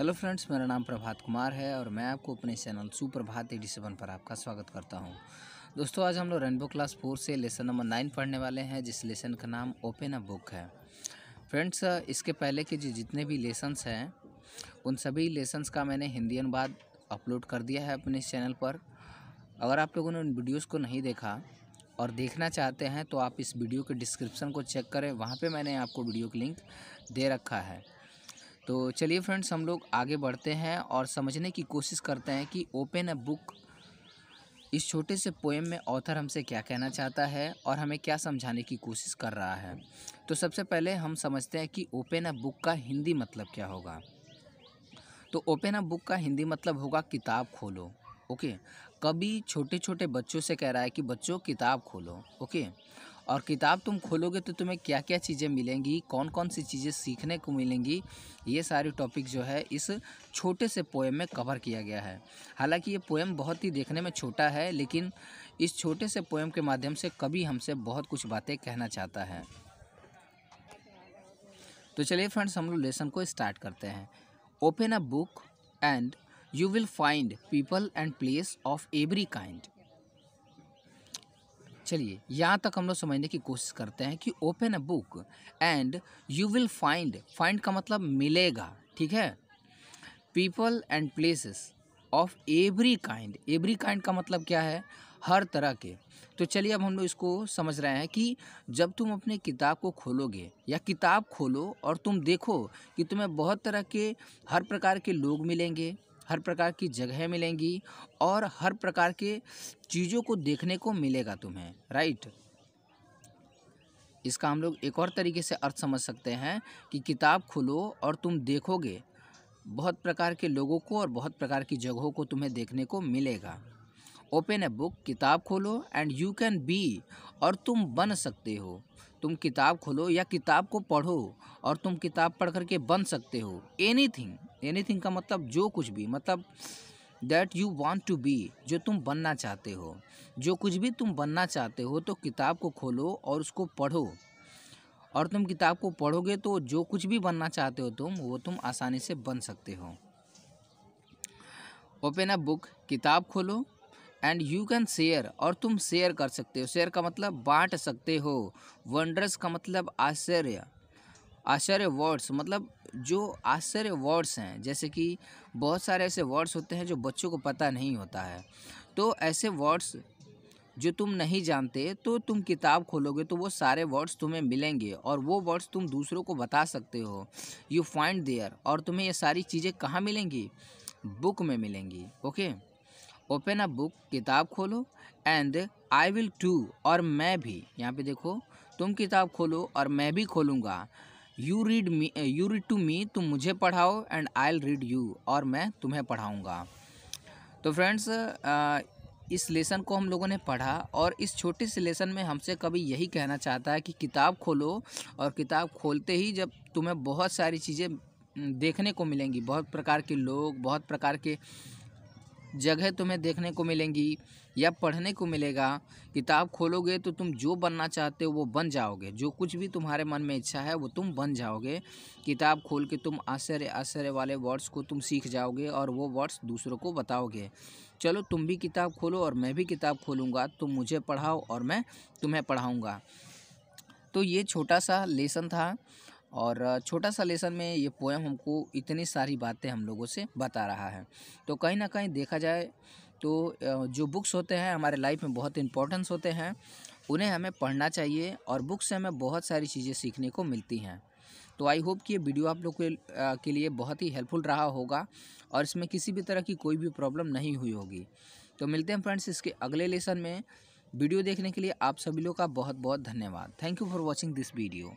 hello friends मेरा नाम प्रभात कुमार है और मैं आपको अपने चैनल सुप्रभात एटी सेवन पर आपका स्वागत करता हूं दोस्तों आज हम लोग रेनबो क्लास फोर से लेसन नंबर नाइन पढ़ने वाले हैं जिस लेसन का नाम ओपन अ बुक है फ्रेंड्स इसके पहले के जो जितने भी लेसन्स हैं उन सभी लेसन्स का मैंने हिंदी अनुवाद अपलोड कर दिया है अपने चैनल पर अगर आप लोगों ने उन वीडियोज़ को नहीं देखा और देखना चाहते हैं तो आप इस वीडियो के डिस्क्रिप्शन को चेक करें वहाँ पर मैंने आपको वीडियो की लिंक दे रखा है तो चलिए फ्रेंड्स हम लोग आगे बढ़ते हैं और समझने की कोशिश करते हैं कि ओपन अ बुक इस छोटे से पोएम में ऑथर हमसे क्या कहना चाहता है और हमें क्या समझाने की कोशिश कर रहा है तो सबसे पहले हम समझते हैं कि ओपन अ बुक का हिंदी मतलब क्या होगा तो ओपन अ बुक का हिंदी मतलब होगा किताब खोलो ओके कभी छोटे छोटे बच्चों से कह रहा है कि बच्चों किताब खोलो ओके और किताब तुम खोलोगे तो तुम्हें क्या क्या चीज़ें मिलेंगी कौन कौन सी चीज़ें सीखने को मिलेंगी ये सारे टॉपिक जो है इस छोटे से पोएम में कवर किया गया है हालांकि ये पोएम बहुत ही देखने में छोटा है लेकिन इस छोटे से पोएम के माध्यम से कभी हमसे बहुत कुछ बातें कहना चाहता है तो चलिए फ्रेंड्स हम लोग लेसन को स्टार्ट करते हैं open a book and you will find people and place of every kind चलिए यहाँ तक हम लोग समझने की कोशिश करते हैं कि open a book and you will find find का मतलब मिलेगा ठीक है people and places of every kind every kind का मतलब क्या है हर तरह के तो चलिए अब हम लोग इसको समझ रहे हैं कि जब तुम अपने किताब को खोलोगे या किताब खोलो और तुम देखो कि तुम्हें बहुत तरह के हर प्रकार के लोग मिलेंगे हर प्रकार की जगह मिलेंगी और हर प्रकार के चीज़ों को देखने को मिलेगा तुम्हें राइट इसका हम लोग एक और तरीके से अर्थ समझ सकते हैं कि किताब खोलो और तुम देखोगे बहुत प्रकार के लोगों को और बहुत प्रकार की जगहों को तुम्हें देखने को मिलेगा ओपन ए बुक किताब खोलो एंड यू कैन बी और तुम बन सकते हो तुम किताब खोलो या किताब को पढ़ो और तुम किताब पढ़ के बन सकते हो एनी थिंग एनी का मतलब जो कुछ भी मतलब that you want to be जो तुम बनना चाहते हो जो कुछ भी तुम बनना चाहते हो तो किताब को खोलो और उसको पढ़ो और तुम किताब को पढ़ोगे तो जो कुछ भी बनना चाहते हो तुम वो तुम आसानी से बन सकते हो ओपन अ बुक किताब खोलो एंड यू कैन शेयर और तुम शेयर कर सकते हो शेयर का मतलब बांट सकते हो वंडर्स का मतलब आश्चर्य आश्चर्य वर्ड्स मतलब जो आश्चर्य वर्ड्स हैं जैसे कि बहुत सारे ऐसे वर्ड्स होते हैं जो बच्चों को पता नहीं होता है तो ऐसे वर्ड्स जो तुम नहीं जानते तो तुम किताब खोलोगे तो वो सारे वर्ड्स तुम्हें मिलेंगे और वो वर्ड्स तुम दूसरों को बता सकते हो यू फाइंड देयर और तुम्हें ये सारी चीज़ें कहाँ मिलेंगी बुक में मिलेंगी ओके ओपन अ बुक किताब खोलो एंड आई विल टू और मैं भी यहाँ पे देखो तुम किताब खोलो और मैं भी खोलूँगा you read me you read to me तुम मुझे पढ़ाओ एंड आई रीड यू और मैं तुम्हें पढ़ाऊँगा तो फ्रेंड्स uh, इस लेसन को हम लोगों ने पढ़ा और इस छोटे से लेसन में हमसे कभी यही कहना चाहता है कि किताब खोलो और किताब खोलते ही जब तुम्हें बहुत सारी चीज़ें हम्म, देखने को मिलेंगी बहुत प्रकार के लोग बहुत प्रकार के जगह तुम्हें देखने को मिलेंगी या पढ़ने को मिलेगा किताब खोलोगे तो तुम जो बनना चाहते हो वो बन जाओगे जो कुछ भी तुम्हारे मन में इच्छा है वो तुम बन जाओगे किताब खोल के तुम आश्चर्य आश्चर्य वाले वर्ड्स को तुम सीख जाओगे और वो वर्ड्स दूसरों को बताओगे चलो तुम भी किताब खोलो और मैं भी किताब खोलूँगा तुम मुझे पढ़ाओ और मैं तुम्हें पढ़ाऊँगा तो ये छोटा सा लेसन था और छोटा सा लेसन में ये पोएम हमको इतनी सारी बातें हम लोगों से बता रहा है तो कहीं ना कहीं देखा जाए तो जो बुक्स होते हैं हमारे लाइफ में बहुत इंपॉर्टेंस होते हैं उन्हें हमें पढ़ना चाहिए और बुक से हमें बहुत सारी चीज़ें सीखने को मिलती हैं तो आई होप कि ये वीडियो आप लोग के, के लिए बहुत ही हेल्पफुल रहा होगा और इसमें किसी भी तरह की कोई भी प्रॉब्लम नहीं हुई होगी तो मिलते हैं फ्रेंड्स इसके अगले लेसन में वीडियो देखने के लिए आप सभी लोग का बहुत बहुत धन्यवाद thank you for watching this video